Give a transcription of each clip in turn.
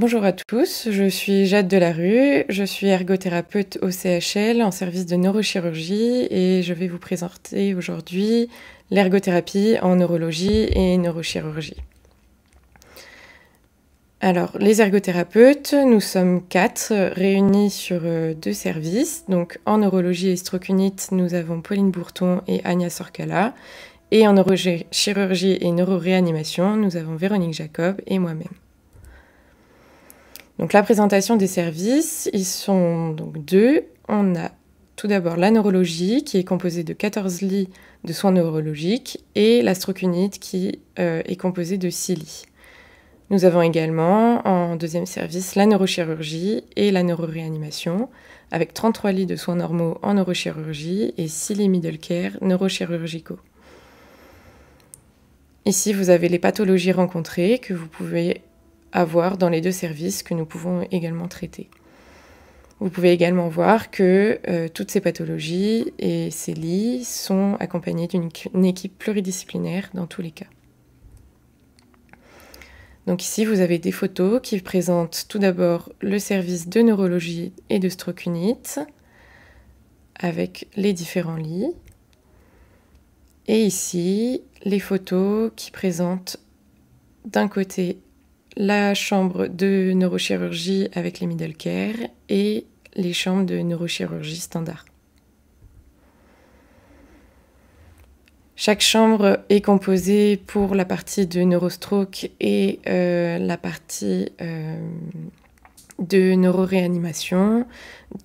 Bonjour à tous, je suis Jade Delarue, je suis ergothérapeute au CHL en service de neurochirurgie et je vais vous présenter aujourd'hui l'ergothérapie en neurologie et neurochirurgie. Alors, les ergothérapeutes, nous sommes quatre réunis sur euh, deux services. Donc, en neurologie et unit, nous avons Pauline Bourton et Agnès Sorcala. Et en neurochirurgie et neuroréanimation, nous avons Véronique Jacob et moi-même la présentation des services, ils sont donc deux. On a tout d'abord la neurologie qui est composée de 14 lits de soins neurologiques et l'astrocunite qui euh, est composée de 6 lits. Nous avons également en deuxième service la neurochirurgie et la neuroréanimation avec 33 lits de soins normaux en neurochirurgie et 6 lits middle care neurochirurgicaux. Ici, vous avez les pathologies rencontrées que vous pouvez avoir dans les deux services que nous pouvons également traiter. Vous pouvez également voir que euh, toutes ces pathologies et ces lits sont accompagnés d'une équipe pluridisciplinaire dans tous les cas. Donc ici, vous avez des photos qui présentent tout d'abord le service de neurologie et de stroke unit avec les différents lits. Et ici, les photos qui présentent d'un côté la chambre de neurochirurgie avec les middle care et les chambres de neurochirurgie standard. Chaque chambre est composée pour la partie de neurostroke et euh, la partie euh, de neuroréanimation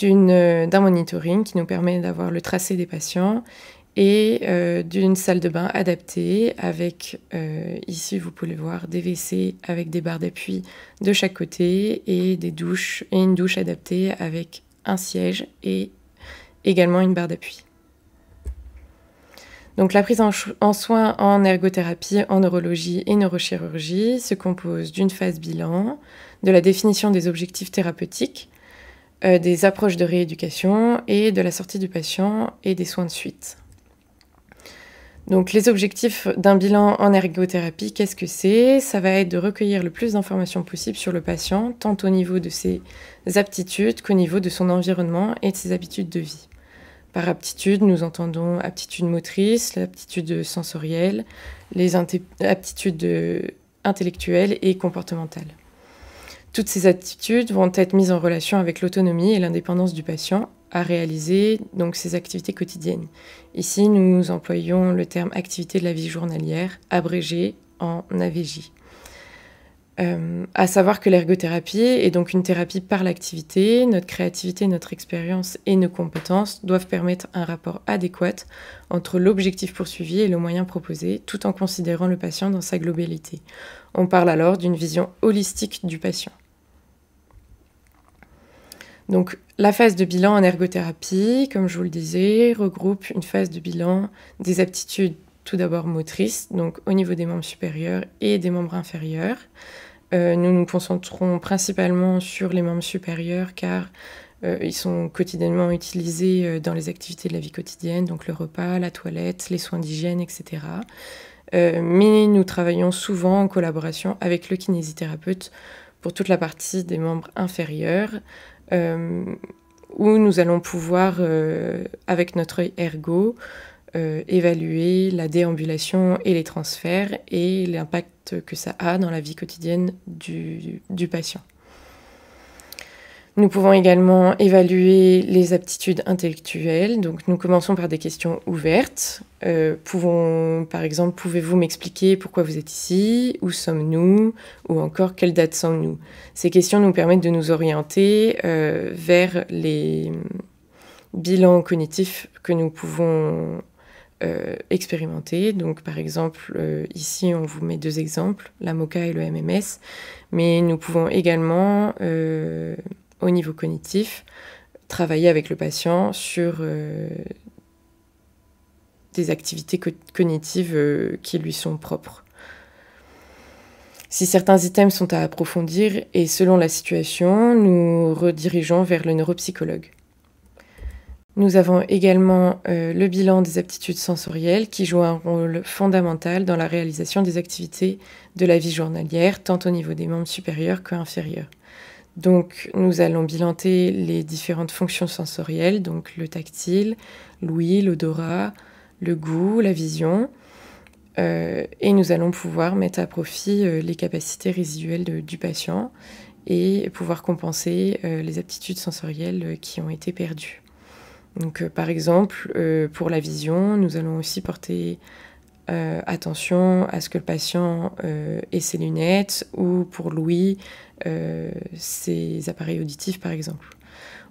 d'un monitoring qui nous permet d'avoir le tracé des patients et euh, d'une salle de bain adaptée avec, euh, ici vous pouvez voir, des WC avec des barres d'appui de chaque côté et des douches et une douche adaptée avec un siège et également une barre d'appui. Donc la prise en, soins en ergothérapie, en neurologie et neurochirurgie se compose d'une phase bilan, de la définition des objectifs thérapeutiques, euh, des approches de rééducation et de la sortie du patient et des soins de suite. Donc les objectifs d'un bilan en ergothérapie, qu'est-ce que c'est Ça va être de recueillir le plus d'informations possible sur le patient, tant au niveau de ses aptitudes qu'au niveau de son environnement et de ses habitudes de vie. Par aptitude, nous entendons aptitudes motrice, l'aptitude sensorielle, les aptitudes intellectuelles et comportementales. Toutes ces aptitudes vont être mises en relation avec l'autonomie et l'indépendance du patient à réaliser, donc ses activités quotidiennes. Ici, nous employons le terme activité de la vie journalière, abrégé en AVJ. Euh, à savoir que l'ergothérapie est donc une thérapie par l'activité. Notre créativité, notre expérience et nos compétences doivent permettre un rapport adéquat entre l'objectif poursuivi et le moyen proposé, tout en considérant le patient dans sa globalité. On parle alors d'une vision holistique du patient. Donc la phase de bilan en ergothérapie, comme je vous le disais, regroupe une phase de bilan des aptitudes tout d'abord motrices, donc au niveau des membres supérieurs et des membres inférieurs. Euh, nous nous concentrons principalement sur les membres supérieurs car euh, ils sont quotidiennement utilisés euh, dans les activités de la vie quotidienne, donc le repas, la toilette, les soins d'hygiène, etc. mais nous travaillons souvent en collaboration avec le kinésithérapeute pour toute la partie des membres inférieurs, euh, où nous allons pouvoir, euh, avec notre œil ergo, euh, évaluer la déambulation et les transferts et l'impact que ça a dans la vie quotidienne du, du patient. Nous pouvons également évaluer les aptitudes intellectuelles. Donc, nous commençons par des questions ouvertes. Euh, pouvons, par exemple, pouvez-vous m'expliquer pourquoi vous êtes ici Où sommes-nous Ou encore, quelle date sommes-nous Ces questions nous permettent de nous orienter euh, vers les bilans cognitifs que nous pouvons euh, expérimenter. Donc, par exemple, ici, on vous met deux exemples, la MOCA et le MMS, mais nous pouvons également au niveau cognitif, travailler avec le patient sur euh, des activités cognitives euh, qui lui sont propres. Si certains items sont à approfondir et selon la situation, nous redirigeons vers le neuropsychologue. Nous avons également euh, le bilan des aptitudes sensorielles qui joue un rôle fondamental dans la réalisation des activités de la vie journalière, tant au niveau des membres supérieurs qu'inférieurs. Donc nous allons bilanter les différentes fonctions sensorielles, donc le tactile, l'ouïe, l'odorat, le goût, la vision, euh, et nous allons pouvoir mettre à profit euh, les capacités résiduelles du patient et pouvoir compenser euh, les aptitudes sensorielles qui ont été perdues. Donc, par exemple, pour la vision, nous allons aussi porter euh, attention à ce que le patient euh, ait ses lunettes ou pour Louis euh, ses appareils auditifs par exemple.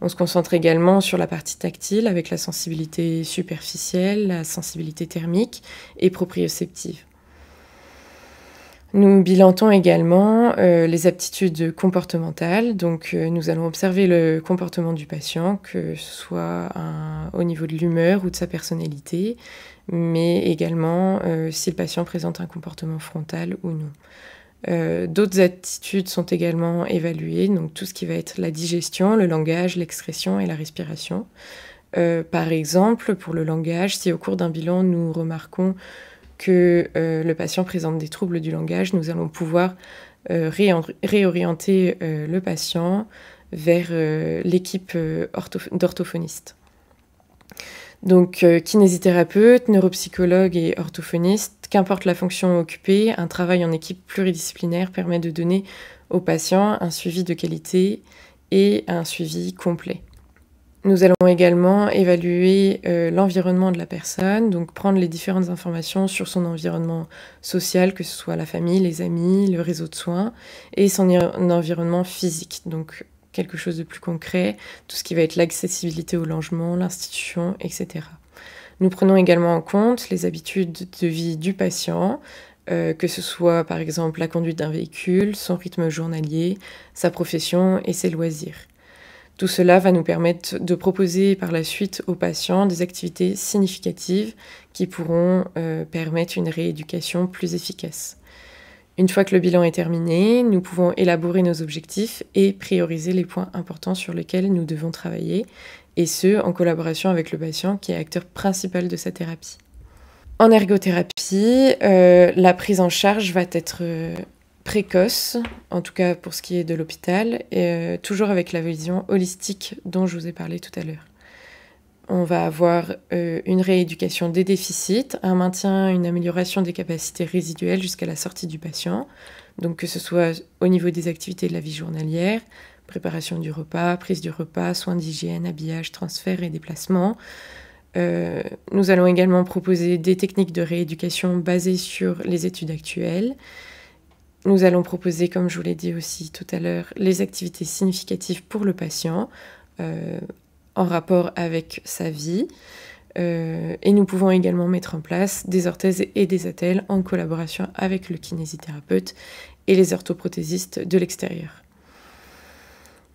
On se concentre également sur la partie tactile avec la sensibilité superficielle, la sensibilité thermique et proprioceptive. Nous bilantons également euh, les aptitudes comportementales, donc euh, nous allons observer le comportement du patient, que ce soit au niveau de l'humeur ou de sa personnalité, mais également euh, si le patient présente un comportement frontal ou non. D'autres aptitudes sont également évaluées, donc tout ce qui va être la digestion, le langage, l'expression et la respiration. par exemple, pour le langage, si au cours d'un bilan nous remarquons que euh, le patient présente des troubles du langage, nous allons pouvoir euh, réorienter euh, le patient vers l'équipe d'orthophonistes. Donc kinésithérapeute, neuropsychologue et orthophoniste, qu'importe la fonction occupée, un travail en équipe pluridisciplinaire permet de donner au patient un suivi de qualité et un suivi complet. Nous allons également évaluer euh, l'environnement de la personne, donc prendre les différentes informations sur son environnement social, que ce soit la famille, les amis, le réseau de soins, et son environnement physique, donc quelque chose de plus concret, tout ce qui va être l'accessibilité au logement, l'institution, etc. Nous prenons également en compte les habitudes de vie du patient, euh, que ce soit par exemple la conduite d'un véhicule, son rythme journalier, sa profession et ses loisirs. Tout cela va nous permettre de proposer par la suite aux patients des activités significatives qui pourront euh, permettre une rééducation plus efficace. Une fois que le bilan est terminé, nous pouvons élaborer nos objectifs et prioriser les points importants sur lesquels nous devons travailler, et ce, en collaboration avec le patient qui est acteur principal de sa thérapie. En ergothérapie, euh, la prise en charge va être euh, précoce, en tout cas pour ce qui est de l'hôpital, et euh, toujours avec la vision holistique dont je vous ai parlé tout à l'heure. On va avoir euh, une rééducation des déficits, un maintien, une amélioration des capacités résiduelles jusqu'à la sortie du patient, donc que ce soit au niveau des activités de la vie journalière, préparation du repas, prise du repas, soins d'hygiène, habillage, transfert et déplacement. Euh, nous allons également proposer des techniques de rééducation basées sur les études actuelles nous allons proposer, comme je vous l'ai dit aussi tout à l'heure, les activités significatives pour le patient euh, en rapport avec sa vie. Euh, et nous pouvons également mettre en place des orthèses et des attelles en collaboration avec le kinésithérapeute et les orthoprothésistes de l'extérieur.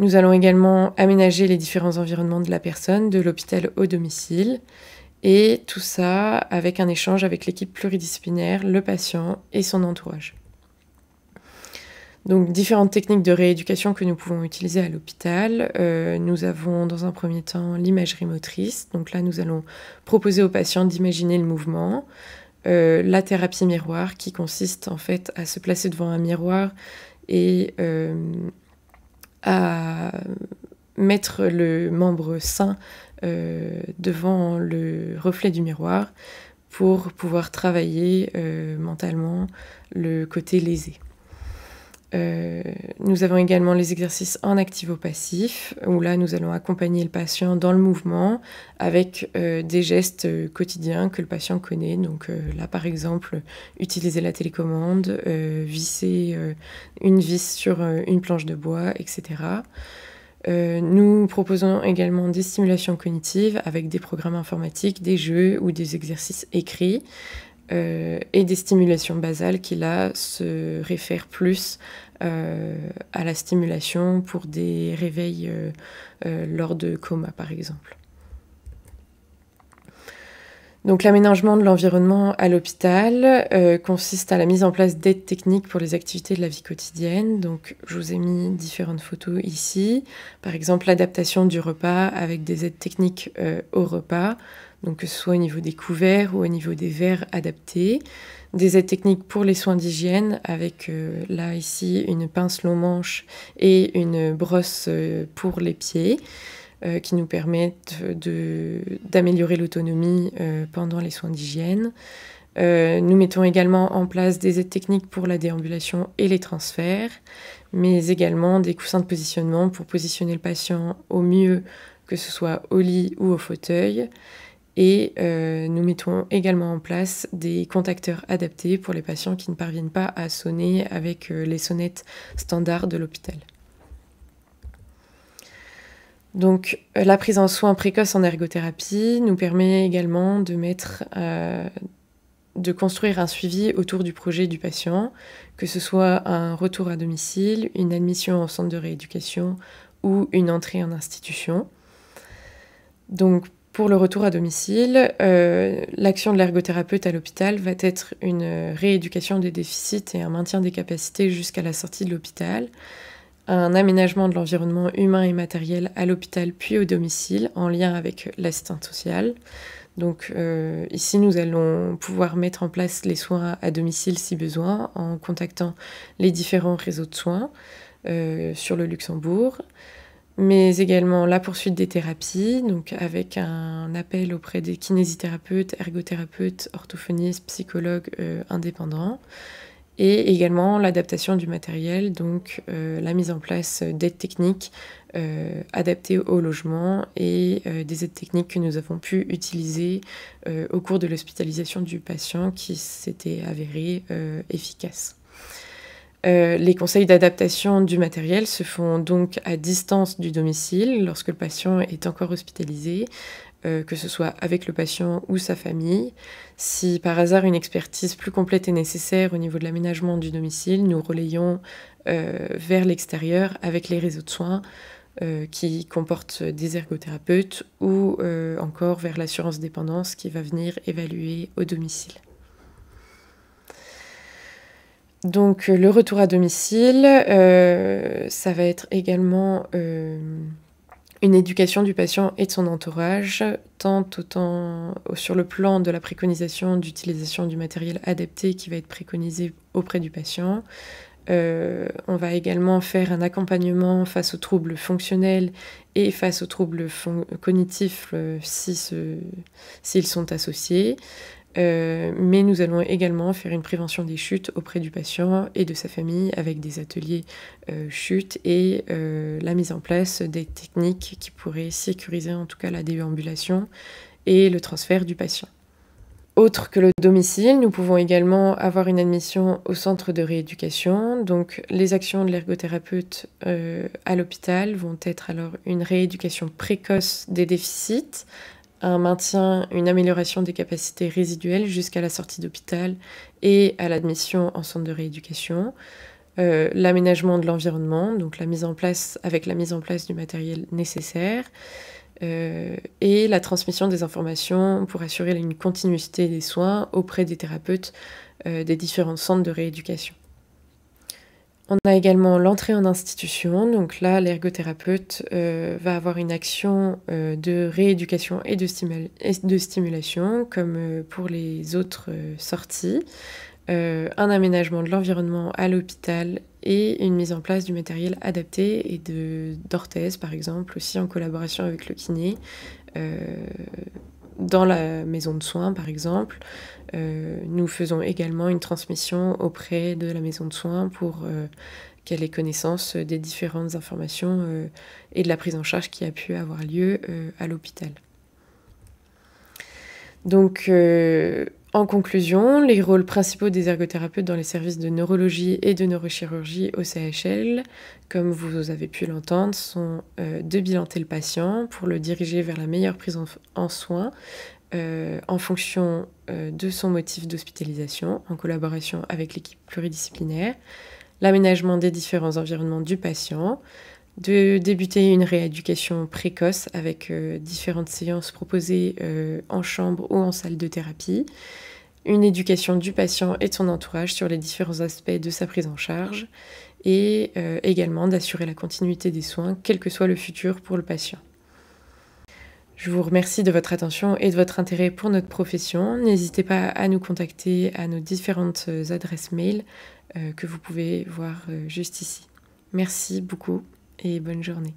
Nous allons également aménager les différents environnements de la personne, de l'hôpital au domicile, et tout ça avec un échange avec l'équipe pluridisciplinaire, le patient et son entourage. Donc différentes techniques de rééducation que nous pouvons utiliser à l'hôpital. Euh, nous avons dans un premier temps l'imagerie motrice. Donc là, nous allons proposer aux patients d'imaginer le mouvement. Euh, la thérapie miroir qui consiste en fait à se placer devant un miroir et euh, à mettre le membre sain devant le reflet du miroir pour pouvoir travailler mentalement le côté lésé. Euh, nous avons également les exercices en activo-passif, où là nous allons accompagner le patient dans le mouvement avec euh, des gestes euh, quotidiens que le patient connaît. Donc là par exemple, utiliser la télécommande, visser une vis sur une planche de bois, etc. nous proposons également des stimulations cognitives avec des programmes informatiques, des jeux ou des exercices écrits. Euh, et des stimulations basales qui là se réfèrent plus euh, à la stimulation pour des réveils euh, lors de coma par exemple. Donc l'aménagement de l'environnement à l'hôpital consiste à la mise en place d'aides techniques pour les activités de la vie quotidienne. Donc je vous ai mis différentes photos ici, par exemple l'adaptation du repas avec des aides techniques au repas, donc que ce soit au niveau des couverts ou au niveau des verres adaptés, des aides techniques pour les soins d'hygiène avec euh, là ici une pince long manche et une brosse euh, pour les pieds euh, qui nous permettent d'améliorer l'autonomie pendant les soins d'hygiène. nous mettons également en place des aides techniques pour la déambulation et les transferts, mais également des coussins de positionnement pour positionner le patient au mieux, que ce soit au lit ou au fauteuil, et euh, nous mettons également en place des contacteurs adaptés pour les patients qui ne parviennent pas à sonner avec euh, les sonnettes standards de l'hôpital. Donc euh, la prise en soins précoce en ergothérapie nous permet également de mettre de construire un suivi autour du projet du patient, que ce soit un retour à domicile, une admission en centre de rééducation ou une entrée en institution. Donc pour le retour à domicile, euh, l'action de l'ergothérapeute à l'hôpital va être une rééducation des déficits et un maintien des capacités jusqu'à la sortie de l'hôpital, un aménagement de l'environnement humain et matériel à l'hôpital puis au domicile en lien avec l'assistante sociale. Donc euh, ici, nous allons pouvoir mettre en place les soins à domicile si besoin en contactant les différents réseaux de soins euh, sur le Luxembourg mais également la poursuite des thérapies, donc avec un appel auprès des kinésithérapeutes, ergothérapeutes, orthophonistes, psychologues euh, indépendants, et également l'adaptation du matériel, donc euh, la mise en place d'aides techniques euh, adaptées au logement et des aides techniques que nous avons pu utiliser au cours de l'hospitalisation du patient qui s'était avérée efficace. Euh, les conseils d'adaptation du matériel se font donc à distance du domicile lorsque le patient est encore hospitalisé, euh, que ce soit avec le patient ou sa famille. Si par hasard une expertise plus complète est nécessaire au niveau de l'aménagement du domicile, nous relayons euh, vers l'extérieur avec les réseaux de soins qui comportent des ergothérapeutes ou encore vers l'assurance dépendance qui va venir évaluer au domicile. Donc euh, le retour à domicile, euh, ça va être également euh, une éducation du patient et de son entourage, tant autant sur le plan de la préconisation d'utilisation du matériel adapté qui va être préconisé auprès du patient. on va également faire un accompagnement face aux troubles fonctionnels et face aux troubles cognitifs s'ils sont associés. Euh, mais nous allons également faire une prévention des chutes auprès du patient et de sa famille avec des ateliers euh, chutes et euh, la mise en place des techniques qui pourraient sécuriser en tout cas la déambulation et le transfert du patient. Autre que le domicile, nous pouvons également avoir une admission au centre de rééducation. Donc les actions de l'ergothérapeute à l'hôpital vont être alors une rééducation précoce des déficits, un maintien, une amélioration des capacités résiduelles jusqu'à la sortie d'hôpital et à l'admission en centre de rééducation, euh, l'aménagement de l'environnement, donc la mise en place avec la mise en place du matériel nécessaire, euh, et la transmission des informations pour assurer une continuité des soins auprès des thérapeutes euh, des différents centres de rééducation. On a également l'entrée en institution, donc là l'ergothérapeute euh, va avoir une action euh, de rééducation et de, stimulation comme euh, pour les autres sorties, un aménagement de l'environnement à l'hôpital et une mise en place du matériel adapté et d'orthèse par exemple aussi en collaboration avec le kiné dans la maison de soins, par exemple. Euh, nous faisons également une transmission auprès de la maison de soins pour euh, qu'elle ait connaissance des différentes informations euh, et de la prise en charge qui a pu avoir lieu à l'hôpital. Donc, en conclusion, les rôles principaux des ergothérapeutes dans les services de neurologie et de neurochirurgie au CHL, comme vous avez pu l'entendre, sont euh, de bilanter le patient pour le diriger vers la meilleure prise en, soins euh, en fonction euh, de son motif d'hospitalisation, en collaboration avec l'équipe pluridisciplinaire, l'aménagement des différents environnements du patient, de débuter une rééducation précoce avec euh, différentes séances proposées euh, en chambre ou en salle de thérapie, une éducation du patient et de son entourage sur les différents aspects de sa prise en charge et euh, également d'assurer la continuité des soins, quel que soit le futur pour le patient. Je vous remercie de votre attention et de votre intérêt pour notre profession. N'hésitez pas à nous contacter à nos différentes adresses mail que vous pouvez voir juste ici. Merci beaucoup et bonne journée.